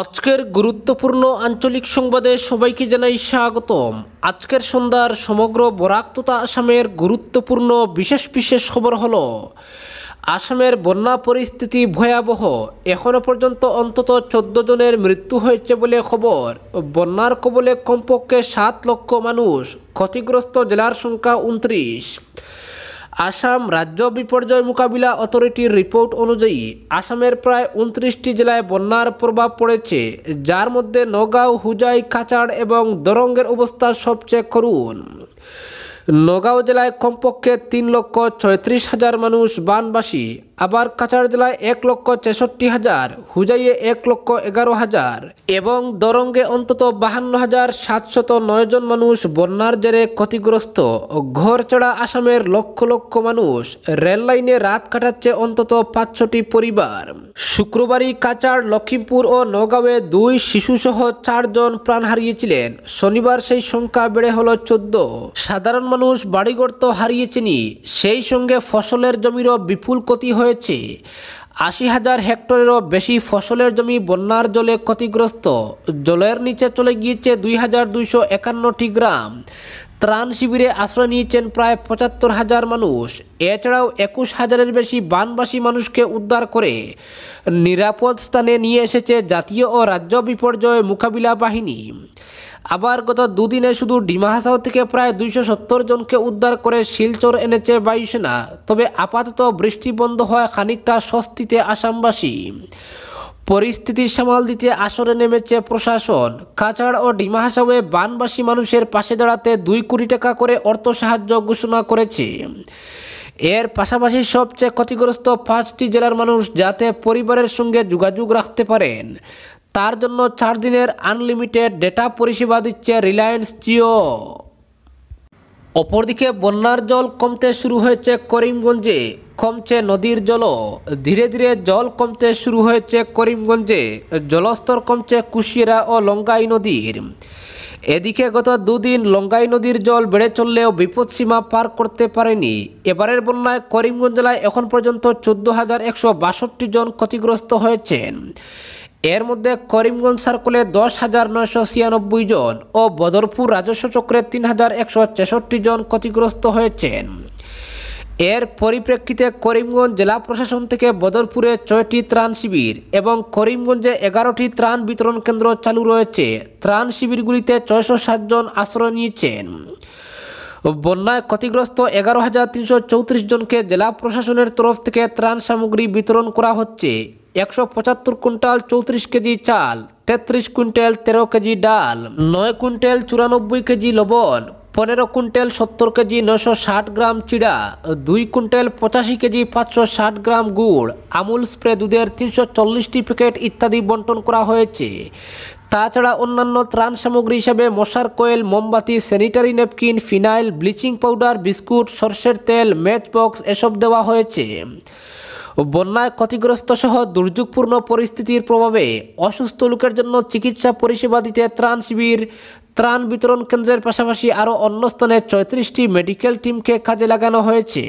আজকের গুরুত্বপূর্ণ আঞ্চলিক সংবাদে সবাইকে জানাই স্বাগতম আজকের সন্ধ্যার সমগ্র বরাক তথা আসামের গুরুত্বপূর্ণ বিশেষ বিশেষ খবর হলো আসামের বন্যা পরিস্থিতি ভয়াবহ এখনও পর্যন্ত অন্তত চোদ্দ জনের মৃত্যু হয়েছে বলে খবর বন্যার কবলে কমপক্ষে সাত লক্ষ মানুষ ক্ষতিগ্রস্ত জেলার সংখ্যা উনত্রিশ আসাম রাজ্য বিপর্যয় মোকাবিলা অথরিটির রিপোর্ট অনুযায়ী আসামের প্রায় উনত্রিশটি জেলায় বন্যার প্রভাব পড়েছে যার মধ্যে নগাঁও হুজাই কাচাড় এবং দরঙ্গের অবস্থা সবচেয়ে করুণ নগাঁও জেলায় কমপক্ষে তিন লক্ষ ছয়ত্রিশ হাজার মানুষ বানবাসী আবার কাছাড় জেলায় এক লক্ষ ছেষট্টি হাজার হুজাইয়ে এক লক্ষ এগারো হাজার এবং দরঙ্গে অন্তত বাহান্ন হাজার সাতশত নয় জন মানুষ বন্যার জেরে ক্ষতিগ্রস্ত ঘর চড়া আসামের লক্ষ লক্ষ মানুষ রেল লাইনে রাত কাটাচ্ছে অন্তত পাঁচশোটি পরিবার শুক্রবারই কাছাড় লক্ষিমপুর ও নগাঁওয়ে দুই শিশুসহ চারজন প্রাণ হারিয়েছিলেন শনিবার সেই সংখ্যা বেড়ে হল চোদ্দ সাধারণ মানুষ বাড়িঘর তো হারিয়েছেনি সেই সঙ্গে ফসলের জমিরও বিপুল ক্ষতি হয়ে হয়েছে আশি হাজার হেক্টরেরও বেশি ফসলের জমি বন্যার জলে ক্ষতিগ্রস্ত জলের নিচে চলে গিয়েছে দুই হাজার দুইশো একান্নটি গ্রাম ত্রাণ শিবিরে আশ্রয় নিয়েছেন প্রায় পঁচাত্তর হাজার মানুষ এছাড়াও একুশ হাজারের বেশি বানবাসী মানুষকে উদ্ধার করে নিরাপদ স্থানে নিয়ে এসেছে জাতীয় ও রাজ্য বিপর্যয় মোকাবিলা বাহিনী আবার গত দুদিনে শুধু ডিমা হাসাও থেকে প্রায় দুইশো সত্তর জনকে উদ্ধার করে শিলচর এনেছে বায়ুসেনা তবে আপাতত বৃষ্টি বন্ধ হয় খানিকটা স্বস্তিতে আসামবাসী পরিস্থিতি সামাল দিতে আসরে নেমেছে প্রশাসন কাছাড় ও ডিমা হাসাওয়ে বানবাসী মানুষের পাশে দাঁড়াতে দুই কোটি টাকা করে অর্থ সাহায্য ঘোষণা করেছে এর পাশাপাশি সবচেয়ে ক্ষতিগ্রস্ত পাঁচটি জেলার মানুষ যাতে পরিবারের সঙ্গে যোগাযোগ রাখতে পারেন তার জন্য চার দিনের আনলিমিটেড ডেটা পরিষেবা দিচ্ছে রিলায়েন্স জিও অপরদিকে বন্যার জল কমতে শুরু হয়েছে করিমগঞ্জে কমছে নদীর জলও ধীরে ধীরে জল কমতে শুরু হয়েছে করিমগঞ্জে জলস্তর কমছে কুশিয়ারা ও লঙ্গাই নদীর এদিকে গত দুদিন লঙ্গাই নদীর জল বেড়ে চললেও বিপদসীমা পার করতে পারেনি এবারের বন্যায় করিমগঞ্জ জেলায় এখন পর্যন্ত চোদ্দ হাজার একশো বাষট্টি জন ক্ষতিগ্রস্ত হয়েছেন এর মধ্যে করিমগঞ্জ সার্কুলে দশ হাজার নয়শো ছিয়ানব্বই জন ও বদরপুর রাজস্ব চক্রে তিন হাজার একশো ছেষট্টি জন ক্ষতিগ্রস্ত হয়েছেন এর পরিপ্রেক্ষিতে করিমগঞ্জ জেলা প্রশাসন থেকে বদরপুরে ছয়টি ত্রাণ শিবির এবং করিমগঞ্জে এগারোটি ত্রাণ বিতরণ কেন্দ্র চালু রয়েছে ত্রাণ শিবিরগুলিতে ছয়শো সাতজন আশ্রয় নিয়েছেন বন্যায় ক্ষতিগ্রস্ত এগারো হাজার তিনশো চৌত্রিশ জনকে জেলা প্রশাসনের তরফ থেকে ত্রাণ সামগ্রী বিতরণ করা হচ্ছে একশো পঁচাত্তর কুইন্টাল চৌত্রিশ কেজি চাল তেত্রিশ কুইন্টাল তেরো কেজি ডাল নয় কুইন্টাল চুরানব্বই কেজি লবণ পনেরো কুইন্টাল সত্তর কেজি নশো ষাট গ্রাম চিড়া দুই কুইন্টাল পঁচাশি কেজি পাঁচশো ষাট গ্রাম গুড় আমুল স্প্রে দুধের তিনশো চল্লিশটি প্যাকেট ইত্যাদি বন্টন করা হয়েছে তাছাড়া অন্যান্য ত্রাণ সামগ্রী হিসাবে মশার কোয়েল মোমবাতি sanitary napkin phenyl bleaching powder biscuit সর্ষের তেল ম্যাচ বক্স এসব দেওয়া হয়েছে বন্যায় ক্ষতিগ্রস্ত সহ দুর্যোগপূর্ণ পরিস্থিতির প্রভাবে অসুস্থ লোকের জন্য চিকিৎসা পরিষেবা দিতে ত্রাণ শিবির ত্রাণ বিতরণ কেন্দ্রের পাশাপাশি আরও অন্য স্থানে চৌত্রিশটি মেডিকেল টিমকে কাজে লাগানো হয়েছে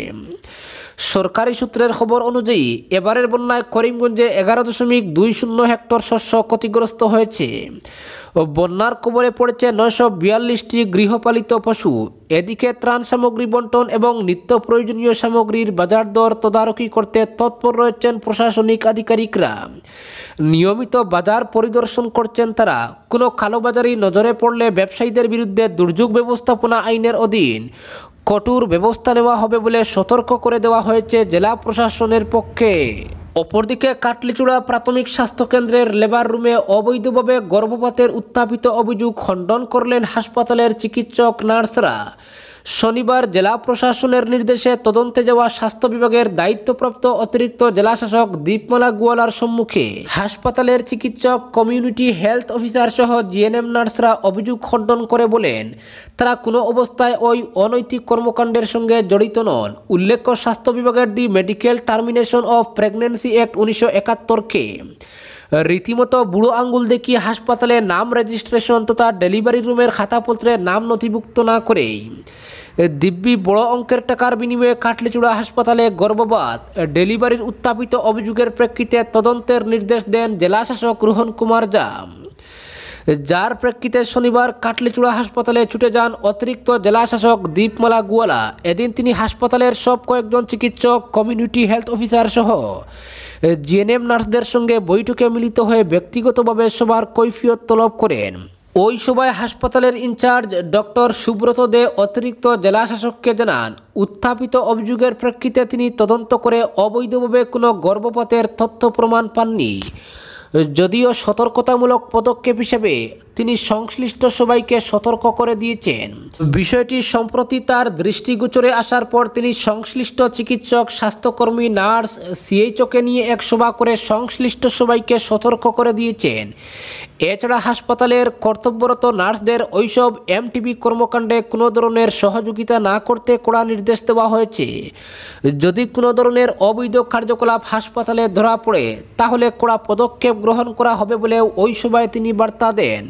সরকারি সূত্রের খবর অনুযায়ী এবারের বন্যায় করিমগঞ্জে এগারো দশমিক দুই শূন্য হেক্টর শস্য ক্ষতিগ্রস্ত হয়েছে বন্যার কবরে পড়েছে নয়শো বিয়াল্লিশটি গৃহপালিত পশু এদিকে ত্রাণ সামগ্রী বন্টন এবং নিত্য প্রয়োজনীয় সামগ্রীর বাজার দর তদারকি করতে তৎপর রয়েছেন প্রশাসনিক আধিকারিকরা নিয়মিত বাজার পরিদর্শন করছেন তারা কোনো কালোবাজারি নজরে পড়লে ব্যবসায়ীদের বিরুদ্ধে দুর্যোগ ব্যবস্থাপনা আইনের অধীন কঠোর ব্যবস্থা নেওয়া হবে বলে সতর্ক করে দেওয়া হয়েছে জেলা প্রশাসনের পক্ষে অপরদিকে কাটলিচুড়া প্রাথমিক স্বাস্থ্যকেন্দ্রের লেবার রুমে অবৈধভাবে গর্ভপাতের উত্থাপিত অভিযোগ খণ্ডন করলেন হাসপাতালের চিকিৎসক নার্সরা শনিবার জেলা প্রশাসনের নির্দেশে তদন্তে যাওয়া স্বাস্থ্য বিভাগের দায়িত্বপ্রাপ্ত অতিরিক্ত জেলাশাসক দীপমালা গোয়ালার সম্মুখে হাসপাতালের চিকিৎসক কমিউনিটি হেলথ অফিসার সহ জিএনএম নার্সরা অভিযোগ খণ্ডন করে বলেন তারা কোনো অবস্থায় ওই অনৈতিক কর্মকাণ্ডের সঙ্গে জড়িত নন উল্লেখ্য স্বাস্থ্য বিভাগের the medical termination of pregnancy act উনিশশো একাত্তরকে রীতিমতো বুড়ো আঙ্গুল দেখিয়ে হাসপাতালে নাম রেজিস্ট্রেশন তথা ডেলিভারি রুমের খাতাপত্রে নাম নথিভুক্ত না করেই দিব্যি বড় অঙ্কের টাকার বিনিময়ে কাটলিচুড়া হাসপাতালে গর্ভপাত ডেলিভারির উত্থাপিত অভিযোগের প্রেক্ষিতে তদন্তের নির্দেশ দেন জেলাশাসক রোহন কুমার জাম যার প্রেক্ষিতে শনিবার কাটলিচুড়া হাসপাতালে ছুটে যান অতিরিক্ত জেলাশাসক দীপমালা গুয়ালা এদিন তিনি হাসপাতালের সব কয়েকজন চিকিৎসক কমিউনিটি হেলথ অফিসার সহ জিএনএম নার্সদের সঙ্গে বৈঠকে মিলিত হয়ে ব্যক্তিগতভাবে সবার কৈফিয়ত তলব করেন ওই সময় হাসপাতালের ইনচার্জ ডক্টর সুব্রত দে অতিরিক্ত জেলাশাসককে জানান উত্থাপিত অভিযোগের প্রেক্ষিতে তিনি তদন্ত করে অবৈধভাবে কোনো গর্ভপাতের তথ্য প্রমাণ পাননি যদিও সতর্কতামূলক পদক্ষেপ হিসেবে তিনি সংশ্লিষ্ট সবাইকে সতর্ক করে দিয়েছেন বিষয়টি সম্প্রতি তার দৃষ্টিগোচরে আসার পর তিনি সংশ্লিষ্ট চিকিৎসক স্বাস্থ্যকর্মী নার্স সিএইচওকে নিয়ে এক সভা করে সংশ্লিষ্ট সবাইকে সতর্ক করে দিয়েছেন এছাড়া হাসপাতালের কর্তব্যরত নার্সদের ওইসব এমটিবি কর্মকাণ্ডে কোনো ধরনের সহযোগিতা না করতে কড়া নির্দেশ দেওয়া হয়েছে যদি কোনো ধরনের অবৈধ কার্যকলাপ হাসপাতালে ধরা পড়ে তাহলে কড়া পদক্ষেপ গ্রহণ করা হবে বলেও ওই সভায় তিনি বার্তা দেন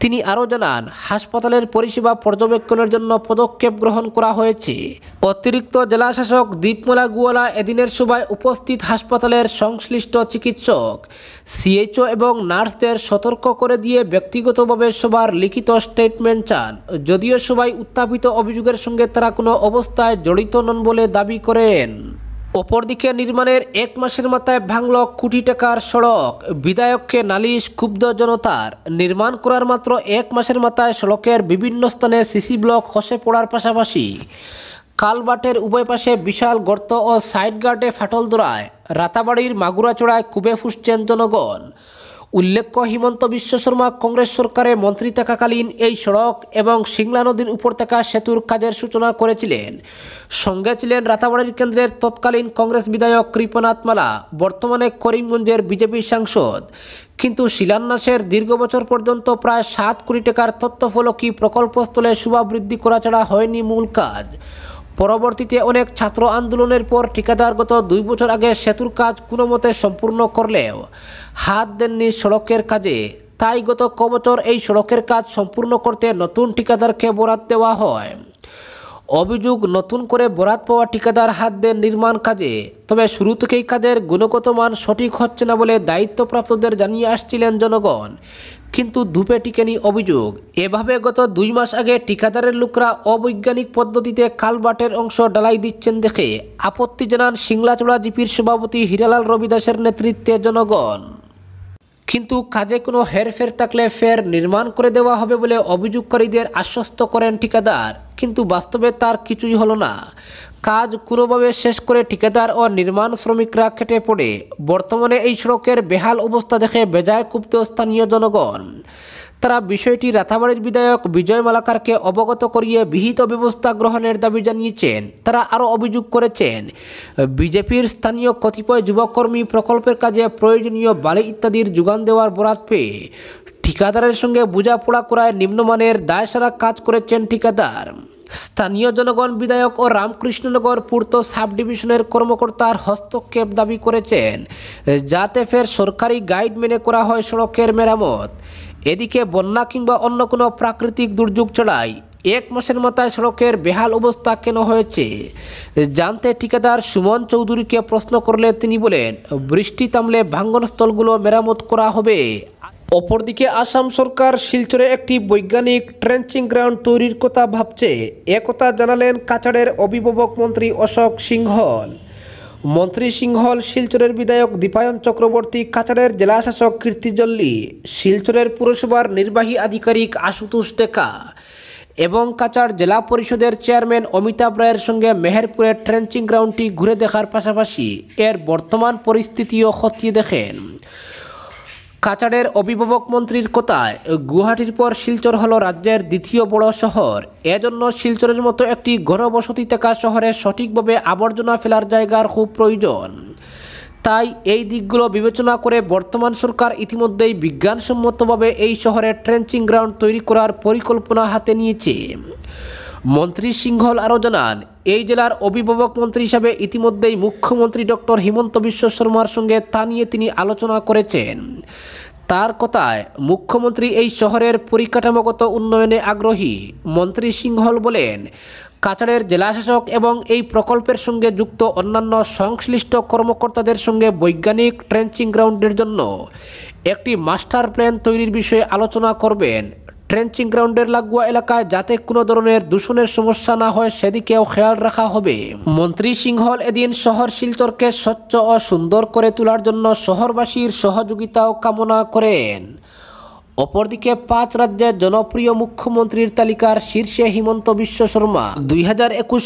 তিনি আরও জানান হাসপাতালের পরিষেবা পর্যবেক্ষণের জন্য পদক্ষেপ গ্রহণ করা হয়েছে অতিরিক্ত জেলাশাসক দীপমলা গুয়ালা এদিনের সভায় উপস্থিত হাসপাতালের সংশ্লিষ্ট চিকিৎসক সিএইচও এবং নার্সদের সতর্ক করে দিয়ে ব্যক্তিগতভাবে সবার লিখিত স্টেটমেন্ট চান যদিও সবাই উত্থাপিত অভিযোগের সঙ্গে তারা কোনো অবস্থায় জড়িত নন বলে দাবি করেন অপরদিকে নির্মাণের এক মাসের মাথায় ভাঙল কোটি টাকার সড়ক বিধায়ককে নালিশ ক্ষুব্ধ জনতার নির্মাণ করার মাত্র এক মাসের মাথায় সড়কের বিভিন্ন স্থানে সিসি ব্লক খসে পড়ার পাশাপাশি কালবাটের উভয় পাশে বিশাল গর্ত ও সাইড গার্ডে ফাটল দোড়ায় রাতাবাড়ির মাগুরাচড়ায় কুবে ফুসছেন জনগণ উল্লেখ্য হিমন্ত বিশ্ব শর্মা কংগ্রেস সরকারে মন্ত্রী থাকাকালীন এই সড়ক এবং সিংলা নদীর উপর থাকা সেতুর কাজের সূচনা করেছিলেন সঙ্গে ছিলেন রাতাবাড়ির কেন্দ্রের তৎকালীন কংগ্রেস বিধায়ক কৃপনাথ মালা বর্তমানে করিমগঞ্জের বিজেপি সাংসদ কিন্তু শিলান্যাসের দীর্ঘ বছর পর্যন্ত প্রায় সাত কোটি টাকার তথ্যফলকী প্রকল্পস্থলে শোভা বৃদ্ধি করা ছাড়া হয়নি মূল কাজ পরবর্তীতে অনেক ছাত্র আন্দোলনের পর ঠিকাদারগত দুই বছর আগে সেতুর কাজ কোনো মতে সম্পূর্ণ করলেও হাত দেননি সড়কের কাজে তাই গত কবছর এই সড়কের কাজ সম্পূর্ণ করতে নতুন ঠিকাদারকে বরাদ দেওয়া হয় অভিযোগ নতুন করে বরাত পাওয়া ঠিকাদার হাত দেন নির্মাণ কাজে তবে শুরু থেকেই কাজের গুণগত মান সঠিক হচ্ছে না বলে দায়িত্বপ্রাপ্তদের জানিয়ে আসছিলেন জনগণ কিন্তু দুপে টিকেনি অভিযোগ এভাবে গত দুই মাস আগে ঠিকাদারের লোকরা অবৈজ্ঞানিক পদ্ধতিতে কালবাটের অংশ ডালাই দিচ্ছেন দেখে আপত্তি জানান সিংলাচড়া জিপির সভাপতি হিরালাল রবিদাসের নেতৃত্বে জনগণ কিন্তু কাজে কোনো হেরফের থাকলে ফের নির্মাণ করে দেওয়া হবে বলে অভিযোগকারীদের আশ্বস্ত করেন ঠিকাদার কিন্তু বাস্তবে তার কিছুই হলো না কাজ কোনোভাবে শেষ করে ঠিকাদার ও নির্মাণ শ্রমিকরা খেটে পড়ে বর্তমানে এই সড়কের বেহাল অবস্থা দেখে বেজায় ক্ষুব্ধ স্থানীয় জনগণ তারা বিষয়টি রাথাবাড়ির বিধায়ক বিজয় মালাকারকে অবগত করিয়ে বিহিত ব্যবস্থা গ্রহণের দাবি জানিয়েছেন তারা আরও অভিযোগ করেছেন বিজেপির স্থানীয় কতিপয় যুবকর্মী প্রকল্পের কাজে প্রয়োজনীয় বালি ইত্যাদির যোগান দেওয়ার বরাত পেয়ে ঠিকাদারের সঙ্গে বোঝাপড়া করায় নিম্নমানের দায়সারা কাজ করেছেন ঠিকাদার স্থানীয় জনগণ বিধায়ক ও রামকৃষ্ণনগর পূর্ত সাব ডিভিশনের কর্মকর্তার হস্তক্ষেপ দাবি করেছেন যাতে ফের সরকারি গাইড মেনে করা হয় সড়কের মেরামত এদিকে বন্যা কিংবা অন্য কোনো প্রাকৃতিক দুর্যোগ ছাড়াই এক মাসের মাথায় সড়কের বেহাল অবস্থা কেন হয়েছে জানতে ঠিকাদার সুমন চৌধুরীকে প্রশ্ন করলে তিনি বলেন বৃষ্টি তামলে ভাঙ্গনস্থলগুলো মেরামত করা হবে অপরদিকে আসাম সরকার শিলচরে একটি বৈজ্ঞানিক ট্রেঞ্চিং গ্রাউন্ড তৈরির কথা ভাবছে একথা জানালেন কাছাড়ের অভিভাবক মন্ত্রী অশোক সিংহল মন্ত্রী সিংহল শিলচরের বিধায়ক দীপায়ন চক্রবর্তী কাছাড়ের জেলাশাসক কীর্তিজল্লি শিলচরের পুরসভার নির্বাহী আধিকারিক আশুতোষ টেকা এবং কাছাড় জেলা পরিষদের চেয়ারম্যান অমিতাভ রায়ের সঙ্গে মেহেরপুরের ট্রেঞ্চিং গ্রাউন্ডটি ঘুরে দেখার পাশাপাশি এর বর্তমান পরিস্থিতিও খতিয়ে দেখেন কাচারের অভিভাবক মন্ত্রীর কথায় গুয়াহাটির পর শিলচর হল রাজ্যের দ্বিতীয় বড় শহর এজন্য শিলচরের মতো একটি ঘনবসতি থাকা শহরে সঠিকভাবে আবর্জনা ফেলার জায়গার খুব প্রয়োজন তাই এই দিকগুলো বিবেচনা করে বর্তমান সরকার ইতিমধ্যেই বিজ্ঞানসম্মতভাবে এই শহরে ট্রেঞ্চিং গ্রাউন্ড তৈরি করার পরিকল্পনা হাতে নিয়েছে মন্ত্রী সিংহল আরও জানান এই জেলার অভিভাবক মন্ত্রী হিসাবে ইতিমধ্যেই মুখ্যমন্ত্রী ডক্টর হিমন্ত বিশ্ব শর্মার সঙ্গে তা নিয়ে তিনি আলোচনা করেছেন তার কথায় মুখ্যমন্ত্রী এই শহরের পরিকাঠামোগত উন্নয়নে আগ্রহী মন্ত্রী সিংহল বলেন কাছাড়ের জেলাশাসক এবং এই প্রকল্পের সঙ্গে যুক্ত অন্যান্য সংশ্লিষ্ট কর্মকর্তাদের সঙ্গে বৈজ্ঞানিক ট্রেঞ্চিং গ্রাউন্ডের জন্য একটি মাস্টার প্ল্যান তৈরির বিষয়ে আলোচনা করবেন ট্রেঞ্চিং গ্রাউন্ডের লাগোয়া এলাকায় যাতে কোনো ধরনের দূষণের সমস্যা না হয় সেদিকেও খেয়াল রাখা হবে মন্ত্রী সিংহল এদিন শহর শিলচরকে স্বচ্ছ ও সুন্দর করে তোলার জন্য শহরবাসীর সহযোগিতাও কামনা করেন অপরদিকে পাঁচ রাজ্যের জনপ্রিয় মুখ্যমন্ত্রীর তালিকার শীর্ষে হিমন্ত বিশ্ব শর্মা দুই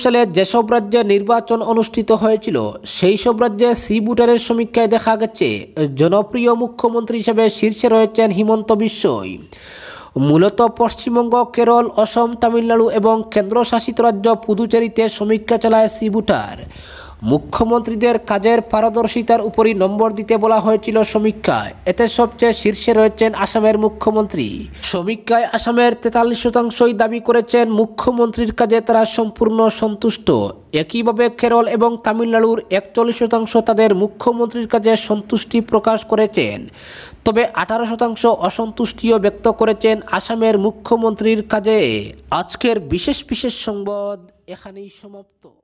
সালে যেসব রাজ্যে নির্বাচন অনুষ্ঠিত হয়েছিল সেই সব রাজ্যে সি বুটারের সমীক্ষায় দেখা গেছে জনপ্রিয় মুখ্যমন্ত্রী হিসেবে শীর্ষে রয়েছেন হিমন্ত বিশ্বই মূলত পশ্চিমবঙ্গ কেরল অসম তামিলনাড়ু এবং কেন্দ্রশাসিত রাজ্য পুদুচেরিতে সমীক্ষা চালায় সিবুটার মুখ্যমন্ত্রীদের কাজের পারদর্শিতার উপরই নম্বর দিতে বলা হয়েছিল সমীক্ষায় এতে সবচেয়ে শীর্ষে রয়েছেন আসামের মুখ্যমন্ত্রী সমীক্ষায় আসামের তেতাল্লিশ শতাংশই দাবি করেছেন মুখ্যমন্ত্রীর কাজে তারা সম্পূর্ণ সন্তুষ্ট একইভাবে কেরল এবং তামিলনাড়ুর একচল্লিশ শতাংশ তাদের মুখ্যমন্ত্রীর কাজে সন্তুষ্টি প্রকাশ করেছেন তবে আঠারো শতাংশ অসন্তুষ্টিও ব্যক্ত করেছেন আসামের মুখ্যমন্ত্রীর কাজে আজকের বিশেষ বিশেষ সংবাদ এখানেই সমাপ্ত